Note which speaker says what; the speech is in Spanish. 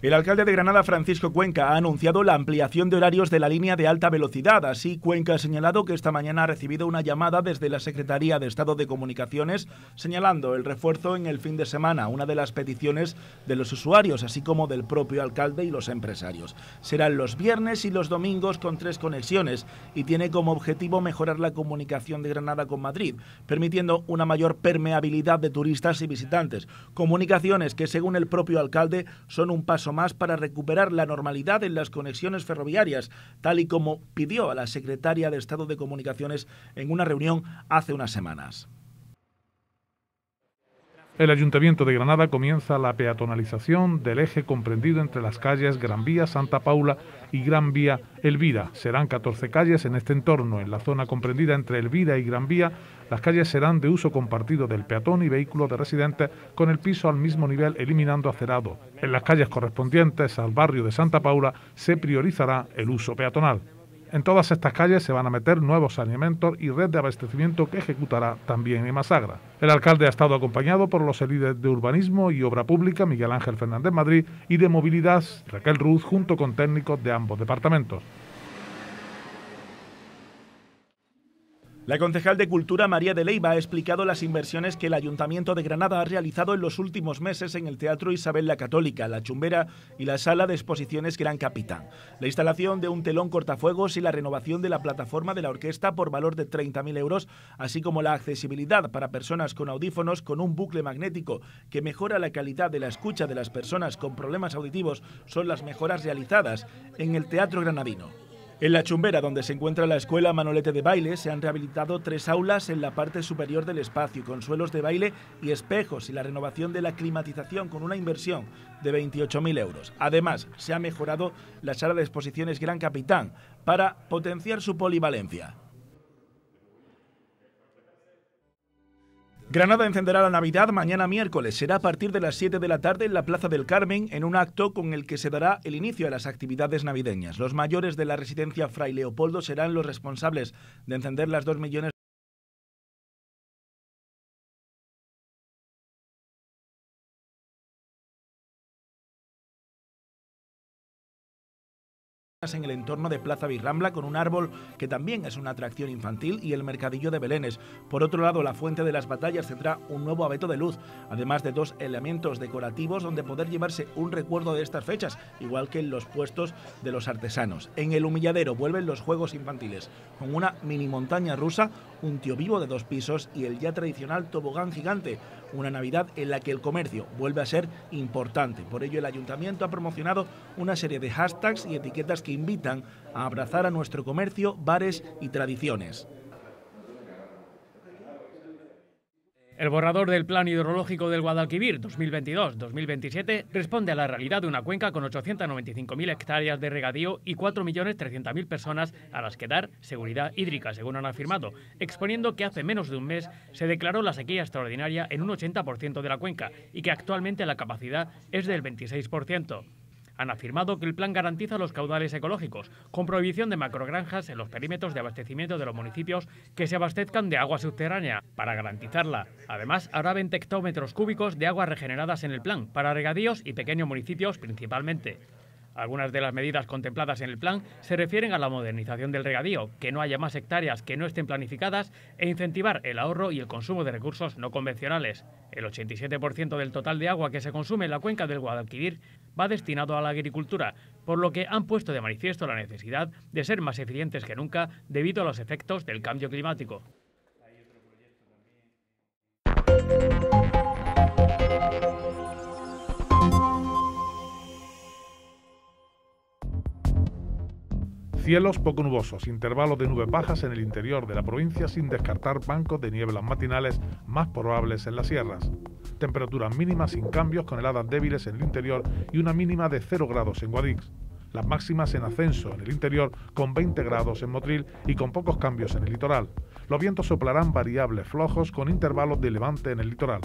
Speaker 1: El alcalde de Granada, Francisco Cuenca, ha anunciado la ampliación de horarios de la línea de alta velocidad. Así, Cuenca ha señalado que esta mañana ha recibido una llamada desde la Secretaría de Estado de Comunicaciones señalando el refuerzo en el fin de semana, una de las peticiones de los usuarios, así como del propio alcalde y los empresarios. Serán los viernes y los domingos con tres conexiones y tiene como objetivo mejorar la comunicación de Granada con Madrid, permitiendo una mayor permeabilidad de turistas y visitantes. Comunicaciones que, según el propio alcalde, son un paso más para recuperar la normalidad en las conexiones ferroviarias, tal y como pidió a la secretaria de Estado de Comunicaciones en una reunión hace unas semanas.
Speaker 2: El Ayuntamiento de Granada comienza la peatonalización del eje comprendido entre las calles Gran Vía Santa Paula y Gran Vía Elvira. Serán 14 calles en este entorno. En la zona comprendida entre Elvira y Gran Vía, las calles serán de uso compartido del peatón y vehículo de residente con el piso al mismo nivel, eliminando acerado. En las calles correspondientes al barrio de Santa Paula se priorizará el uso peatonal. En todas estas calles se van a meter nuevos saneamientos y red de abastecimiento que ejecutará también Masagra. El alcalde ha estado acompañado por los líderes de urbanismo y obra pública Miguel Ángel Fernández Madrid y de movilidad Raquel Ruz junto con técnicos de ambos departamentos.
Speaker 1: La concejal de Cultura María de Leiva ha explicado las inversiones que el Ayuntamiento de Granada ha realizado en los últimos meses en el Teatro Isabel la Católica, la Chumbera y la Sala de Exposiciones Gran Capitán. La instalación de un telón cortafuegos y la renovación de la plataforma de la orquesta por valor de 30.000 euros, así como la accesibilidad para personas con audífonos con un bucle magnético que mejora la calidad de la escucha de las personas con problemas auditivos son las mejoras realizadas en el Teatro Granadino. En La Chumbera, donde se encuentra la escuela Manolete de Baile, se han rehabilitado tres aulas en la parte superior del espacio, con suelos de baile y espejos, y la renovación de la climatización con una inversión de 28.000 euros. Además, se ha mejorado la sala de exposiciones Gran Capitán para potenciar su polivalencia. Granada encenderá la Navidad mañana miércoles. Será a partir de las 7 de la tarde en la Plaza del Carmen, en un acto con el que se dará el inicio a las actividades navideñas. Los mayores de la residencia Fray Leopoldo serán los responsables de encender las dos millones en el entorno de Plaza Virrambla con un árbol que también es una atracción infantil y el mercadillo de Belénes. Por otro lado, la Fuente de las Batallas tendrá un nuevo abeto de luz, además de dos elementos decorativos donde poder llevarse un recuerdo de estas fechas, igual que en los puestos de los artesanos. En el humilladero vuelven los juegos infantiles, con una mini montaña rusa, un tío vivo de dos pisos y el ya tradicional tobogán gigante, una Navidad en la que el comercio vuelve a ser importante. Por ello, el ayuntamiento ha promocionado una serie de hashtags y etiquetas que invitan a abrazar a nuestro comercio, bares y tradiciones.
Speaker 3: El borrador del Plan Hidrológico del Guadalquivir 2022-2027 responde a la realidad de una cuenca con 895.000 hectáreas de regadío y 4.300.000 personas a las que dar seguridad hídrica, según han afirmado, exponiendo que hace menos de un mes se declaró la sequía extraordinaria en un 80% de la cuenca y que actualmente la capacidad es del 26% han afirmado que el plan garantiza los caudales ecológicos, con prohibición de macrogranjas en los perímetros de abastecimiento de los municipios que se abastezcan de agua subterránea, para garantizarla. Además, habrá 20 hectómetros cúbicos de aguas regeneradas en el plan, para regadíos y pequeños municipios principalmente. Algunas de las medidas contempladas en el plan se refieren a la modernización del regadío, que no haya más hectáreas que no estén planificadas e incentivar el ahorro y el consumo de recursos no convencionales. El 87% del total de agua que se consume en la cuenca del Guadalquivir va destinado a la agricultura, por lo que han puesto de manifiesto la necesidad de ser más eficientes que nunca debido a los efectos del cambio climático.
Speaker 2: Cielos poco nubosos, intervalos de nubes bajas en el interior de la provincia sin descartar bancos de nieblas matinales más probables en las sierras. Temperaturas mínimas sin cambios con heladas débiles en el interior y una mínima de 0 grados en Guadix. Las máximas en ascenso en el interior con 20 grados en Motril y con pocos cambios en el litoral. Los vientos soplarán variables flojos con intervalos de levante en el litoral.